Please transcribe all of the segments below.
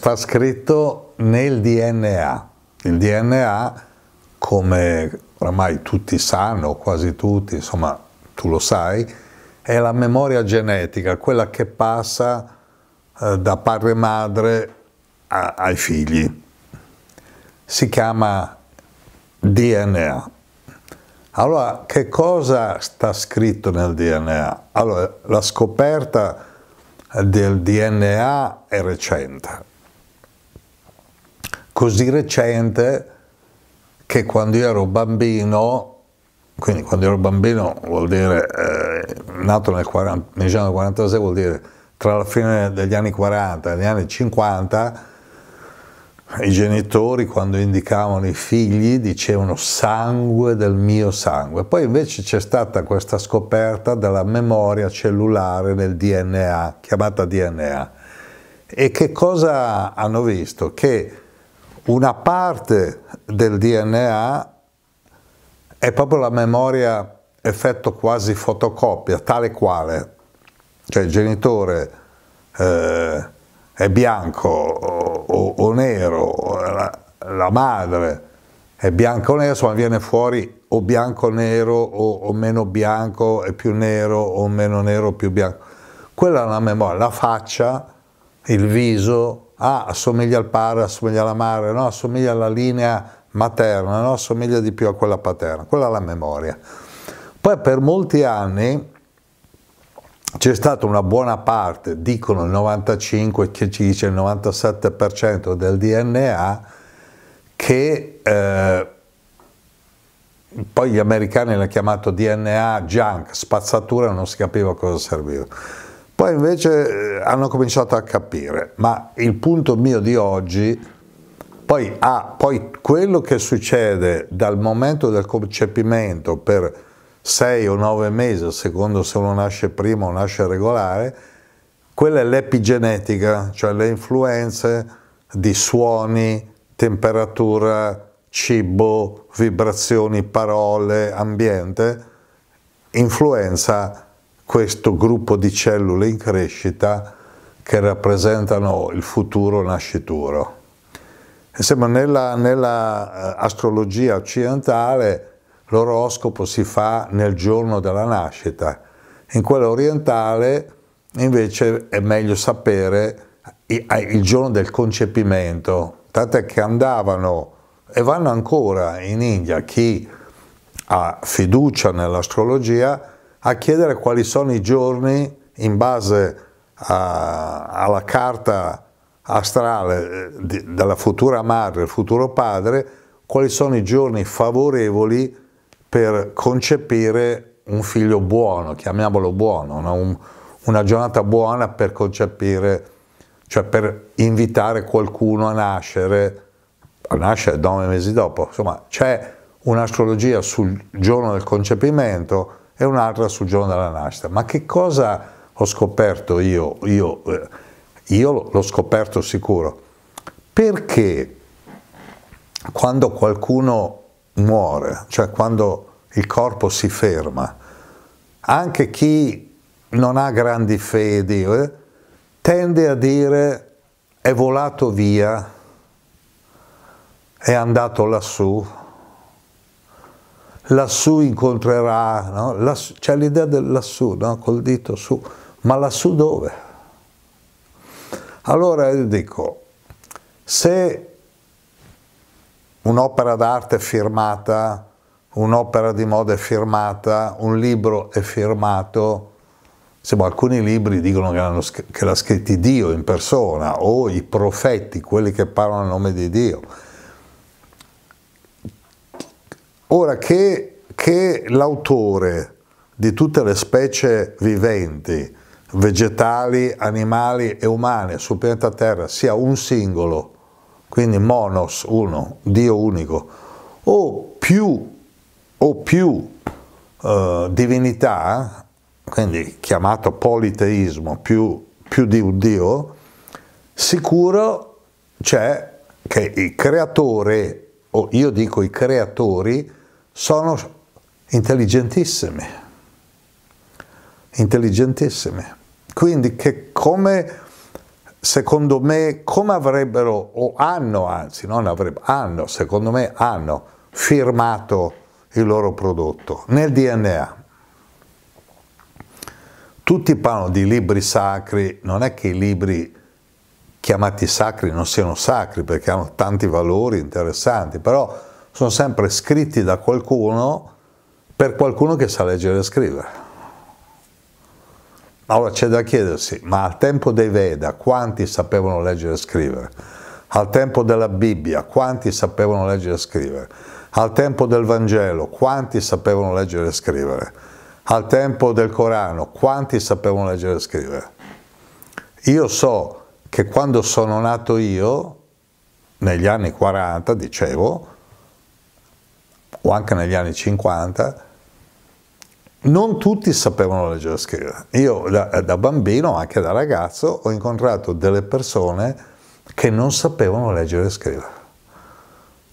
sta scritto nel DNA. Il DNA, come oramai tutti sanno, quasi tutti, insomma tu lo sai, è la memoria genetica, quella che passa eh, da padre e madre a, ai figli. Si chiama DNA. Allora, che cosa sta scritto nel DNA? Allora, la scoperta del DNA è recente, così recente che quando io ero bambino, quindi quando ero bambino vuol dire, eh, nato nel 40, 1946 vuol dire tra la fine degli anni 40 e gli anni 50, i genitori quando indicavano i figli dicevano sangue del mio sangue, poi invece c'è stata questa scoperta della memoria cellulare nel DNA, chiamata DNA. E che cosa hanno visto? Che una parte del DNA è proprio la memoria effetto quasi fotocopia, tale quale, cioè il genitore eh, è bianco o, o, nero, la, la, madre è bianco o nero, insomma viene fuori o bianco nero o, o meno bianco e più nero o meno nero più bianco. Quella è una memoria, la faccia, il viso, ah, assomiglia al padre, assomiglia alla madre, no? assomiglia alla linea materna, no? assomiglia di più a quella paterna, quella è la memoria. Poi per molti anni c'è stata una buona parte, dicono il 95, che ci dice il 97% del DNA, che eh, poi gli americani l'hanno chiamato DNA junk, spazzatura, non si capiva cosa serviva poi invece eh, hanno cominciato a capire, ma il punto mio di oggi, poi, ah, poi quello che succede dal momento del concepimento per sei o nove mesi, secondo se uno nasce prima o nasce regolare, quella è l'epigenetica, cioè le influenze di suoni, temperatura, cibo, vibrazioni, parole, ambiente, influenza questo gruppo di cellule in crescita che rappresentano il futuro nascituro. Insomma, nella, nella eh, astrologia occidentale l'oroscopo si fa nel giorno della nascita, in quella orientale invece è meglio sapere il giorno del concepimento, tanto è che andavano e vanno ancora in India chi ha fiducia nell'astrologia a chiedere quali sono i giorni in base a, alla carta astrale eh, di, della futura madre, il futuro padre, quali sono i giorni favorevoli per concepire un figlio buono, chiamiamolo buono, una, un, una giornata buona per concepire, cioè per invitare qualcuno a nascere, a nascere nove mesi dopo, insomma c'è un'astrologia sul giorno del concepimento, e un'altra sul giorno della nascita. Ma che cosa ho scoperto io? Io, eh, io l'ho scoperto sicuro. Perché quando qualcuno muore, cioè quando il corpo si ferma, anche chi non ha grandi fedi eh, tende a dire è volato via, è andato lassù, lassù incontrerà, no? lassù, c'è l'idea del lassù, no? col dito su, ma lassù dove? Allora io dico, se un'opera d'arte è firmata, un'opera di moda è firmata, un libro è firmato, Insomma, alcuni libri dicono che, che l'ha scritto Dio in persona o i profeti, quelli che parlano a nome di Dio Ora che, che l'autore di tutte le specie viventi, vegetali, animali e umane sul pianeta Terra sia un singolo, quindi monos, uno, Dio unico, o più, o più eh, divinità, quindi chiamato politeismo, più, più di un Dio, sicuro c'è che il creatore, o io dico i creatori, sono intelligentissimi, intelligentissimi. Quindi che come, secondo me, come avrebbero, o hanno anzi, non avrebbero, hanno, secondo me hanno firmato il loro prodotto nel DNA. Tutti parlano di libri sacri, non è che i libri chiamati sacri non siano sacri perché hanno tanti valori interessanti, però sono sempre scritti da qualcuno per qualcuno che sa leggere e scrivere. Allora c'è da chiedersi, ma al tempo dei Veda quanti sapevano leggere e scrivere? Al tempo della Bibbia quanti sapevano leggere e scrivere? Al tempo del Vangelo quanti sapevano leggere e scrivere? Al tempo del Corano quanti sapevano leggere e scrivere? Io so che quando sono nato io, negli anni 40, dicevo, o anche negli anni 50, non tutti sapevano leggere e scrivere. Io da, eh, da, bambino, anche da ragazzo, ho incontrato delle persone che non sapevano leggere e scrivere.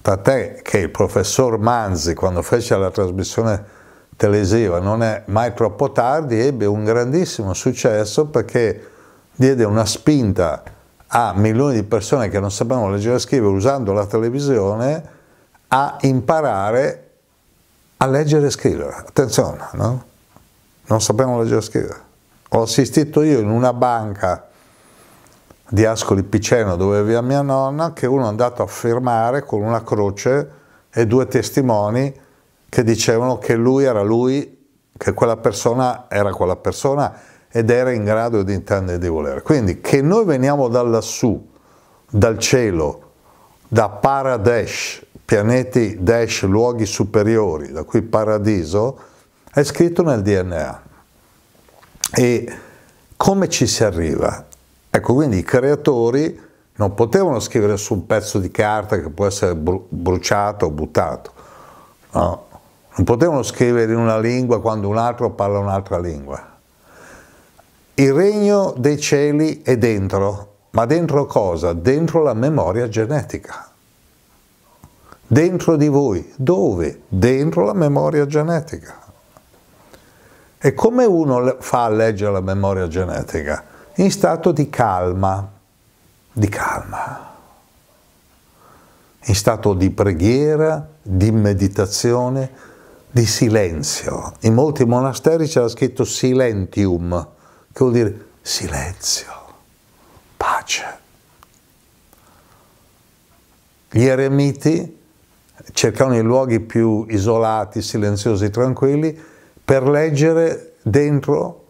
Tant'è che il professor Manzi, quando fece la trasmissione televisiva Non è mai troppo tardi, ebbe un grandissimo successo perché diede una spinta a milioni di persone che non sapevano leggere e scrivere usando la televisione a imparare a leggere e scrivere. Attenzione, no? non sappiamo leggere e scrivere. Ho assistito io in una banca di Ascoli Piceno dove viveva mia nonna che uno è andato a firmare con una croce e due testimoni che dicevano che lui era lui, che quella persona era quella persona ed era in grado di intendere e di volere. Quindi che noi veniamo da lassù, dal cielo, da Paradesh, pianeti dash luoghi superiori, da cui paradiso, è scritto nel DNA. E come ci si arriva? Ecco, quindi i creatori non potevano scrivere su un pezzo di carta che può essere bruciato o buttato, no? non potevano scrivere in una lingua quando un altro parla un'altra lingua. Il regno dei cieli è dentro, ma dentro cosa? Dentro la memoria genetica dentro di voi. Dove? Dentro la memoria genetica. E come uno fa a leggere la memoria genetica? In stato di calma, di calma, in stato di preghiera, di meditazione, di silenzio. In molti monasteri c'era scritto silentium, che vuol dire silenzio, pace. Gli eremiti cercavano i luoghi più isolati, silenziosi, tranquilli, per leggere dentro,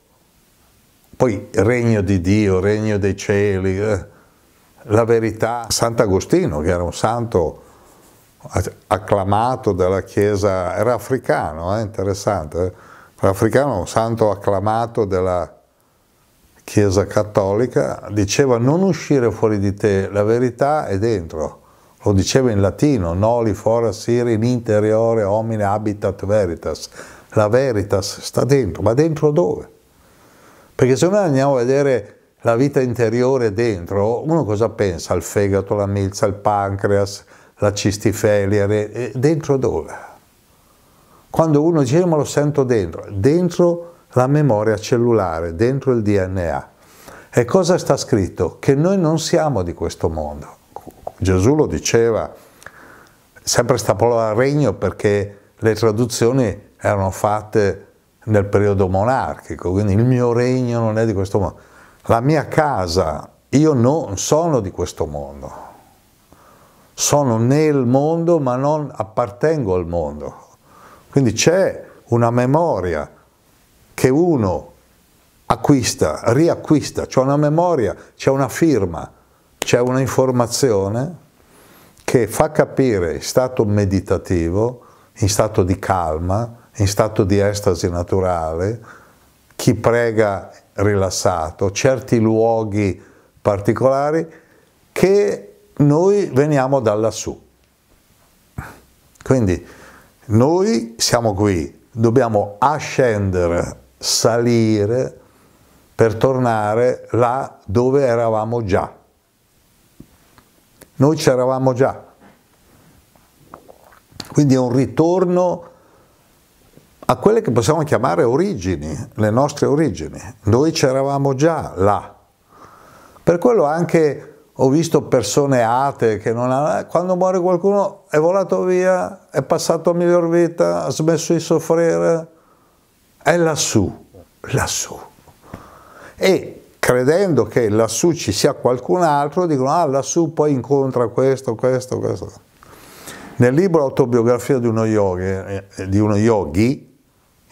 poi regno di Dio, regno dei cieli, eh, la verità. Sant'Agostino, che era un santo acclamato dalla Chiesa, era africano, eh, interessante, eh. era africano, un santo acclamato della Chiesa cattolica, diceva non uscire fuori di te, la verità è dentro lo diceva in latino, noli fora siri in interiore homine habitat veritas, la veritas sta dentro, ma dentro dove? Perché se noi andiamo a vedere la vita interiore dentro, uno cosa pensa? Al fegato, la milza, il pancreas, la cistifelia, eh, dentro dove? Quando uno dice ma lo sento dentro, dentro la memoria cellulare, dentro il DNA. E cosa sta scritto? Che noi non siamo di questo mondo. Gesù lo diceva, sempre sta parola regno perché le traduzioni erano fatte nel periodo monarchico, quindi il mio regno non è di questo mondo. La mia casa, io non sono di questo mondo, sono nel mondo ma non appartengo al mondo. Quindi c'è una memoria che uno acquista, riacquista, c'è una memoria, c'è una firma c'è un'informazione che fa capire in stato meditativo, in stato di calma, in stato di estasi naturale, chi prega rilassato, certi luoghi particolari, che noi veniamo da lassù. Quindi noi siamo qui, dobbiamo ascendere, salire per tornare là dove eravamo già. Noi c'eravamo già. Quindi è un ritorno a quelle che possiamo chiamare origini, le nostre origini. Noi c'eravamo già là. Per quello anche ho visto persone atee che non hanno... Eh, quando muore qualcuno è volato via, è passato a miglior vita, ha smesso di soffrire. È lassù, lassù. E credendo che lassù ci sia qualcun altro, dicono ah lassù poi incontra questo, questo, questo. Nel libro Autobiografia di uno yogi, eh, di uno yogi,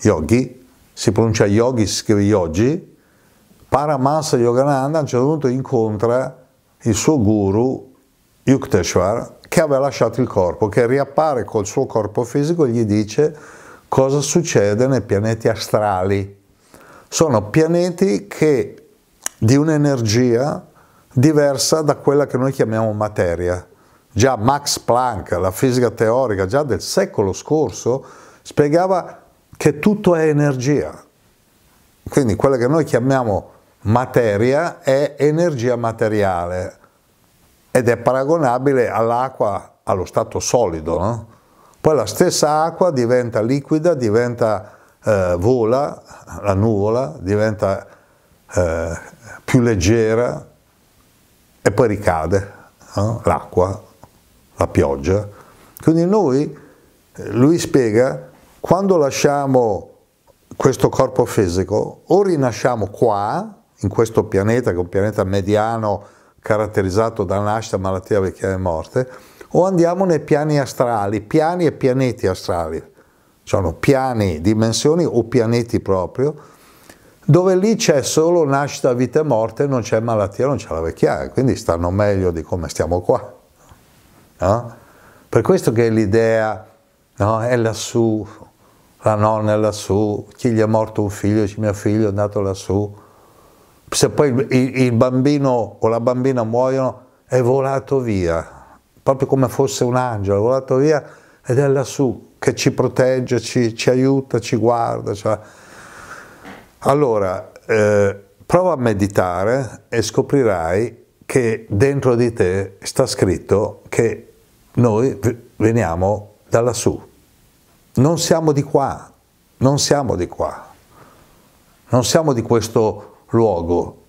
yogi si pronuncia yogi, si scrive yogi, Paramahansa Yogananda a un certo punto incontra il suo guru Yukteswar che aveva lasciato il corpo, che riappare col suo corpo fisico e gli dice cosa succede nei pianeti astrali. Sono pianeti che di un'energia diversa da quella che noi chiamiamo materia. Già Max Planck, la fisica teorica, già del secolo scorso, spiegava che tutto è energia. Quindi quella che noi chiamiamo materia è energia materiale ed è paragonabile all'acqua allo stato solido. No? Poi la stessa acqua diventa liquida, diventa eh, vola, la nuvola, diventa eh, più leggera e poi ricade eh? l'acqua, la pioggia. Quindi noi, lui spiega, quando lasciamo questo corpo fisico, o rinasciamo qua, in questo pianeta, che è un pianeta mediano caratterizzato da nascita, malattia, vecchiaia e morte, o andiamo nei piani astrali, piani e pianeti astrali, sono piani, dimensioni o pianeti proprio, dove lì c'è solo nascita, vita e morte, non c'è malattia, non c'è la vecchiaia, quindi stanno meglio di come stiamo qua. No? Per questo che l'idea no, è lassù, la nonna è lassù, chi gli è morto un figlio, dice mio figlio è andato lassù. Se poi il, il bambino o la bambina muoiono, è volato via, proprio come fosse un angelo, è volato via ed è lassù, che ci protegge, ci, ci aiuta, ci guarda. Cioè, allora, eh, prova a meditare e scoprirai che dentro di te sta scritto che noi veniamo da lassù. Non siamo di qua, non siamo di qua, non siamo di questo luogo.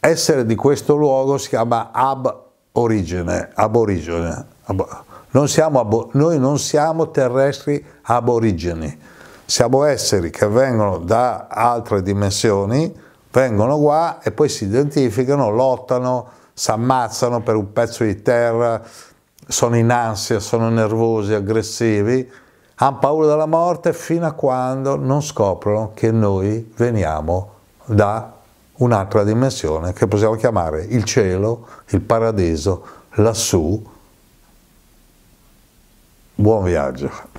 Essere di questo luogo si chiama ab origine, aborigine. Ab noi non siamo terrestri aborigeni siamo esseri che vengono da altre dimensioni, vengono qua e poi si identificano, lottano, si ammazzano per un pezzo di terra, sono in ansia, sono nervosi, aggressivi, hanno paura della morte fino a quando non scoprono che noi veniamo da un'altra dimensione che possiamo chiamare il cielo, il paradiso, lassù. Buon viaggio!